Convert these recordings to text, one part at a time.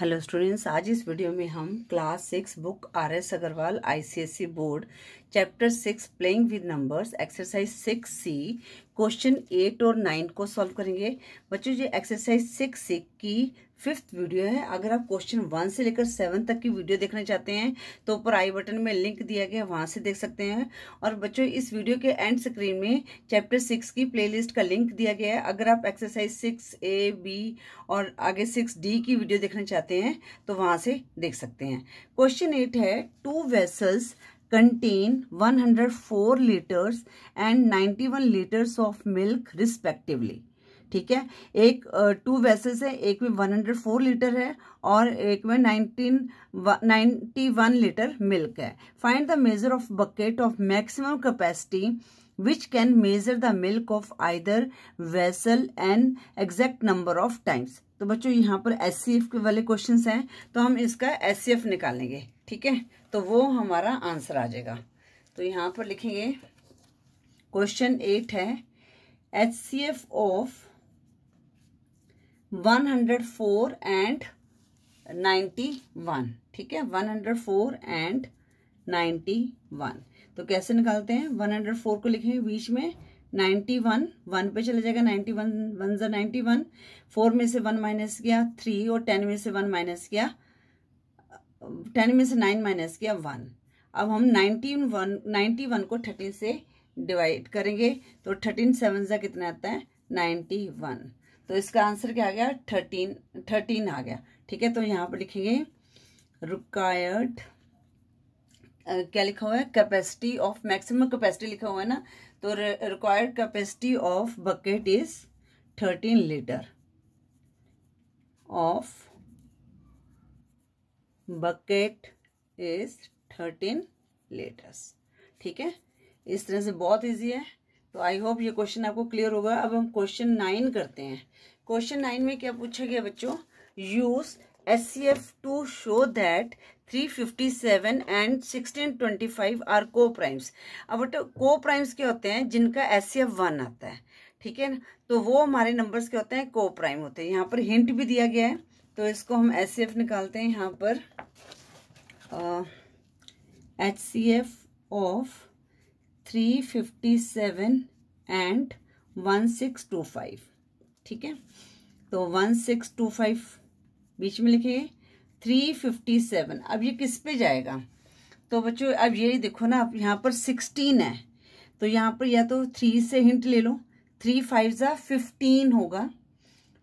hello students आज इस video में हम class six book R S Agrawal ICSE board chapter six playing with numbers exercise six C question eight और nine को solve करेंगे बच्चों ये एक्सरसाइज सिक्स सी की फिफ्थ वीडियो है अगर आप क्वेश्चन वन से लेकर सेवन तक की वीडियो देखना चाहते हैं तो ऊपर आई बटन में लिंक दिया गया है वहाँ से देख सकते हैं और बच्चों इस वीडियो के एंड स्क्रीन में चैप्टर सिक्स की प्लेलिस्ट का लिंक दिया गया है अगर आप एक्सरसाइज सिक्स ए बी और आगे सिक्स डी की वीडियो देखना चाहते हैं तो वहाँ से देख सकते हैं क्वेश्चन एट है two vessels contain 104 liters and 91 liters of milk respectively ठीक है एक टू वेसेस है एक में 104 लीटर है और एक में 19 91 लीटर मिल्क है find the measure of bucket of maximum capacity which can measure the milk of either vessel and exact number of times तो बच्चों यहां पर एस वाले क्वेश्चंस हैं तो हम इसका एस निकालेंगे ठीक है तो वो हमारा आंसर आ जाएगा तो यहाँ पर लिखेंगे क्वेश्चन एट है H C F of one hundred four and ninety one ठीक है one hundred four and ninety one तो कैसे निकालते हैं वन हंड्रेड फोर को लिखेंगे बीच में नाइन्टी वन वन पे चले जाएगा नाइन्टी वन वन जो नाइन्टी वन फोर में से वन माइनस किया थ्री और टेन में से वन माइनस किया टेन में से नाइन माइनस किया वन अब हम नाइनटीन वन नाइन्टी वन को थर्टीन से डिवाइड करेंगे तो थर्टीन सेवन सा कितना आता है नाइन्टी वन तो इसका आंसर क्या आ गया थर्टीन थर्टीन आ गया ठीक है तो यहाँ पर लिखेंगे रिक्वायर्ड क्या लिखा हुआ है कैपेसिटी ऑफ मैक्सिमम कैपेसिटी लिखा हुआ है ना तो required capacity of bucket is thirteen litre of bucket is thirteen litres ठीक है इस तरह से बहुत इजी है तो आई होप ये क्वेश्चन आपको क्लियर होगा अब हम क्वेश्चन नाइन करते हैं क्वेश्चन नाइन में क्या पूछा गया बच्चों use S C F to show that three fifty seven and sixteen twenty five are coprimes अब बट को प्राइम्स क्या होते हैं जिनका एस सी एफ वन आता है ठीक है ना तो वो हमारे नंबर्स क्या होते हैं को प्राइम होते हैं यहाँ पर हिंट भी दिया गया है तो इसको हम एस निकालते हैं यहाँ पर H C F of three fifty seven and one six two five ठीक है तो वन सिक्स टू फाइव बीच में लिखेंगे थ्री फिफ्टी सेवन अब ये किस पे जाएगा तो बच्चों अब ये देखो ना आप यहाँ पर सिक्सटीन है तो यहाँ पर या तो थ्री से हिंट ले लो थ्री फाइव ज़ा फिफ्टीन होगा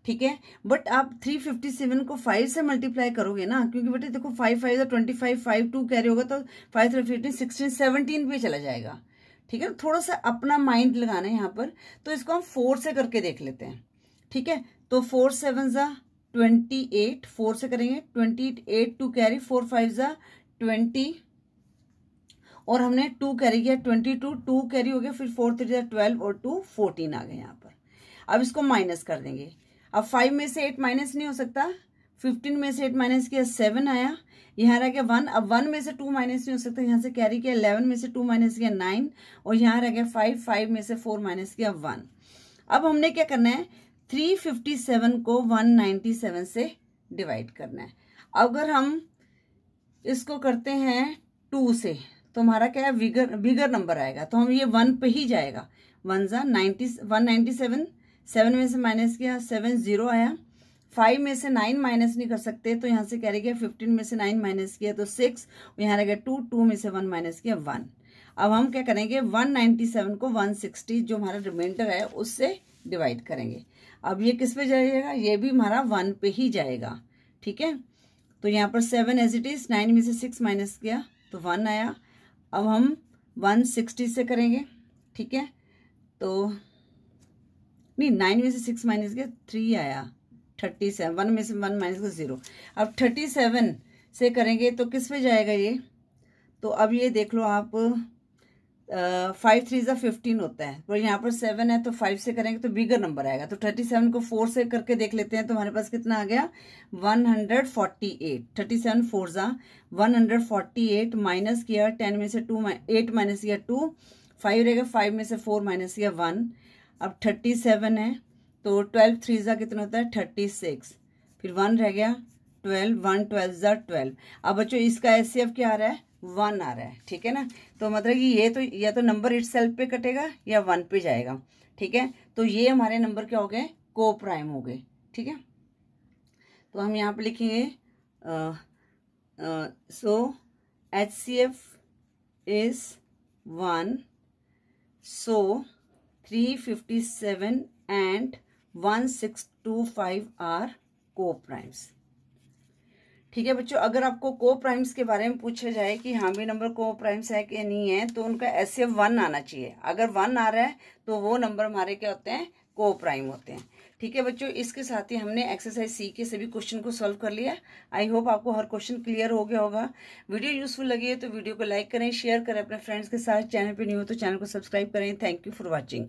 ठीक है बट आप 357 को 5 से मल्टीप्लाई करोगे ना क्योंकि बेटे देखो 5 five twenty five five two carry होगा तो five three fifteen sixteen seventeen पे चला जाएगा ठीक है थोड़ा सा अपना माइंड लगाना है यहाँ पर तो इसको हम फोर से करके देख लेते हैं ठीक है तो फोर सेवन ज़ा ट्वेंटी एट फोर से करेंगे twenty eight two carry four five ज़ा ट्वेंटी और हमने टू कैरी किया ट्वेंटी टू टू कैरी हो गया फिर फोर थ्री ज़ा ट्वेल्व और टू फोर्टीन आ गए यहाँ पर अब इसको माइनस कर देंगे अब फाइव में से एट माइनस नहीं हो सकता फिफ्टीन में से एट माइनस किया सेवन आया यहाँ रह गया वन अब वन में से टू माइनस नहीं हो सकता यहाँ से कैरी किया इलेवन में से टू माइनस किया नाइन और यहाँ रह गया फाइव फाइव में से फोर माइनस किया वन अब हमने क्या करना है थ्री फिफ्टी सेवन को वन नाइन्टी सेवन से डिवाइड करना है अगर हम इसको करते हैं टू से तो हमारा क्या है बिगर बिगर नंबर आएगा तो हम ये वन पे ही जाएगा वन ज़ा ninety one ninety seven seven में से माइनस किया सेवन जीरो आया फाइव में से नाइन माइनस नहीं कर सकते तो यहाँ से रहे गया फिफ्टीन में से नाइन माइनस किया तो सिक्स यहाँ रह गया टू टू में से वन माइनस किया वन अब हम क्या करेंगे वन नाइन्टी सेवन को वन सिक्सटी जो हमारा रिमाइंडर है उससे डिवाइड करेंगे अब ये किस पे जाएगा ये भी हमारा वन पे ही जाएगा ठीक है तो यहाँ पर seven as it is nine में से सिक्स माइनस किया तो वन आया अब हम वन सिक्सटी से करेंगे ठीक है तो नहीं नाइन में से सिक्स माइनस किया थ्री आया थर्टी सेवन वन में से वन माइनस किया ज़ीरो अब थर्टी सेवन से करेंगे तो किस पे जाएगा ये तो अब ये देख लो आप फाइव थ्री ज़ा फिफ्टीन होता है पर तो यहाँ पर सेवन है तो फाइव से करेंगे तो बिगर नंबर आएगा तो थर्टी सेवन को फोर से करके देख लेते हैं तो हमारे पास कितना आ गया one hundred forty eight thirty seven four ज़ा one hundred forty eight minus किया टेन में से टू एट माइनस किया टू फाइव रहेगा फाइव में से फोर माइनस किया वन अब थर्टी सेवन है तो ट्वेल्व थ्री ज़ा कितना होता है थर्टी सिक्स फिर वन रह गया ट्वेल्व वन ट्वेल्व ज़ा ट्वेल्व अब बच्चों इसका एस क्या आ रहा है वन आ रहा है ठीक है ना तो मतलब कि ये तो या तो नंबर इट सेल्फ पे कटेगा या वन पे जाएगा ठीक है तो ये हमारे नंबर क्या हो गए को प्राइम हो गए ठीक है तो हम यहाँ पर लिखेंगे so H C F is one so three fifty seven and one six two five are coprimes ठीक है बच्चों अगर आपको को प्राइम्स के बारे में पूछा जाए कि हाँ भी नंबर को प्राइम्स है कि नहीं है तो उनका ऐसे वन आना चाहिए अगर वन आ रहा है तो वो नंबर हमारे क्या होते हैं को प्राइम होते हैं ठीक है बच्चों इसके साथ ही हमने एक्सरसाइज सी के सभी क्वेश्चन को सॉल्व कर लिया आई होप आपको हर क्वेश्चन क्लियर हो गया होगा वीडियो यूजफुल लगी है तो वीडियो को लाइक करें शेयर करें अपने फ्रेंड्स के साथ चैनल पर नहीं हो तो चैनल को सब्सक्राइब करें थैंक यू फॉर वॉचिंग